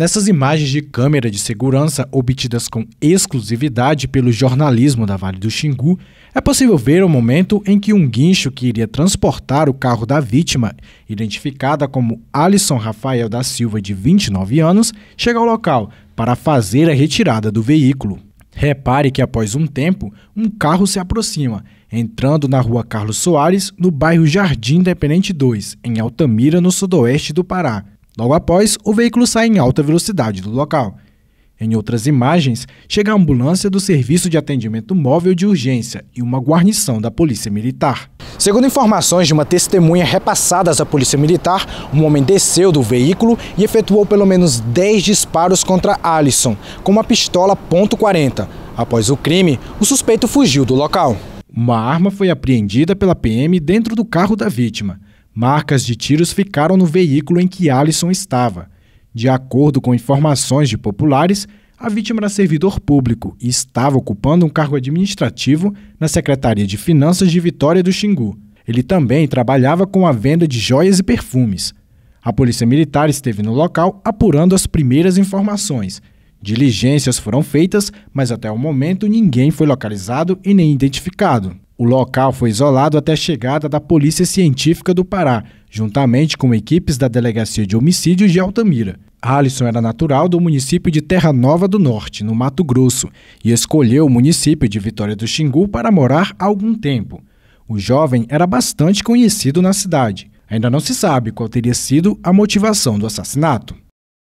Nessas imagens de câmera de segurança obtidas com exclusividade pelo jornalismo da Vale do Xingu, é possível ver o momento em que um guincho que iria transportar o carro da vítima, identificada como Alisson Rafael da Silva, de 29 anos, chega ao local para fazer a retirada do veículo. Repare que após um tempo, um carro se aproxima, entrando na rua Carlos Soares, no bairro Jardim Independente 2, em Altamira, no sudoeste do Pará. Logo após, o veículo sai em alta velocidade do local. Em outras imagens, chega a ambulância do Serviço de Atendimento Móvel de Urgência e uma guarnição da Polícia Militar. Segundo informações de uma testemunha repassadas à Polícia Militar, um homem desceu do veículo e efetuou pelo menos 10 disparos contra Alisson, com uma pistola .40. Após o crime, o suspeito fugiu do local. Uma arma foi apreendida pela PM dentro do carro da vítima. Marcas de tiros ficaram no veículo em que Alison estava. De acordo com informações de populares, a vítima era servidor público e estava ocupando um cargo administrativo na Secretaria de Finanças de Vitória do Xingu. Ele também trabalhava com a venda de joias e perfumes. A Polícia Militar esteve no local apurando as primeiras informações. Diligências foram feitas, mas até o momento ninguém foi localizado e nem identificado. O local foi isolado até a chegada da Polícia Científica do Pará, juntamente com equipes da Delegacia de Homicídios de Altamira. Alisson era natural do município de Terra Nova do Norte, no Mato Grosso, e escolheu o município de Vitória do Xingu para morar há algum tempo. O jovem era bastante conhecido na cidade. Ainda não se sabe qual teria sido a motivação do assassinato.